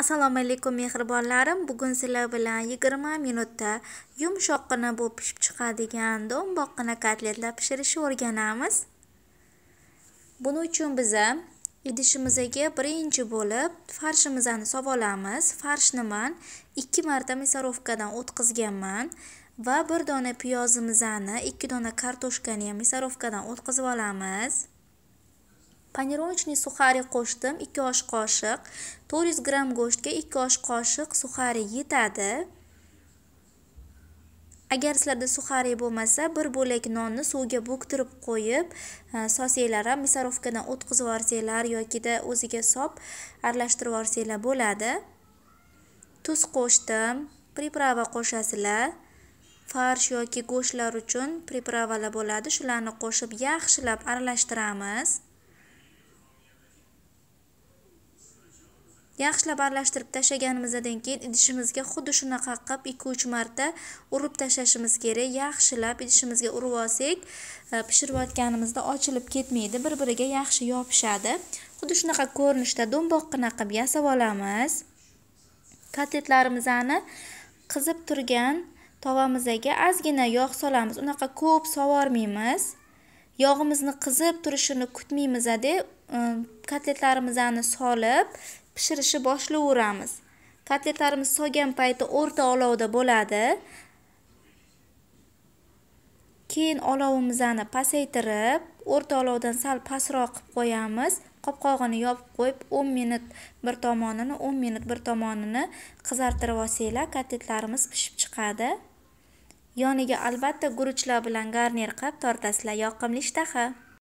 assalomu alaykum mehribonlarim bugun sizlar bilan 20 minutda yumshoqqina bo'lib pishib chiqadigan do'mboqqina kotletlar pishirishni o'rganamiz buning uchun biza idishimizga birinchi bo'lib farshimizni solib olamiz farshni man 2 marta misorovkadan o'tkazganman va bir dona piyozimizni 2 dona kartoshkani ham misorovkadan o'tkazib olamiz panirovочный suxari qo'shdim 2 osh qoshiq 400 gramm go'shtga 2 osh qoshiq suxari yetadi agar sizlarda suxari bo'lmasa bir bo'lak nonni suvga bo'ktirib qo'yib e, sosinglar ham misorovkadan o'tkazib yuborsanglar yokida o'ziga sop aralashtirib yuborsanglar bo'ladi tuz qo'shdim приправа qo'shasizlar farsh yoki go'shtlar uchun pripravalar bo'ladi shularni qo'shib yaxshilab aralashtiramiz yaxshilab aralashtirib tashlaganimizdan keyin idishimizga xuddi shunaqa qilib ikki uch marta urib tashlashimiz kerak yaxshilab idishimizga urib olsak e, pishirayotganimizda ochilib ketmaydi bir biriga yaxshi yopishadi xuddi shunaqa ko'rinishda do'mboqqina qilib yasab olamiz kotletlarimizni qizib turgan tovamizga ozgina yog' solamiz unaqa ko'p sovurmaymiz yog'imizni qizib turishini kutmaymizda e, kotletlarimizni solib pishirishni boshlayveramiz kotletlarimiz sogan payti o'rta olovda bo'ladi keyin olovimizni pasaytirib o'rta olovdan sal pastroq qilib qo'yamiz qopqog'ini yopib qo'yib 10 minut bir tomonini 10 minut bir tomonini qizartirib olsanglar kotletlarimiz pishib chiqadi yoniga albatta guruchlar bilan garnir qilib tortasizlar yoqimli ishtaha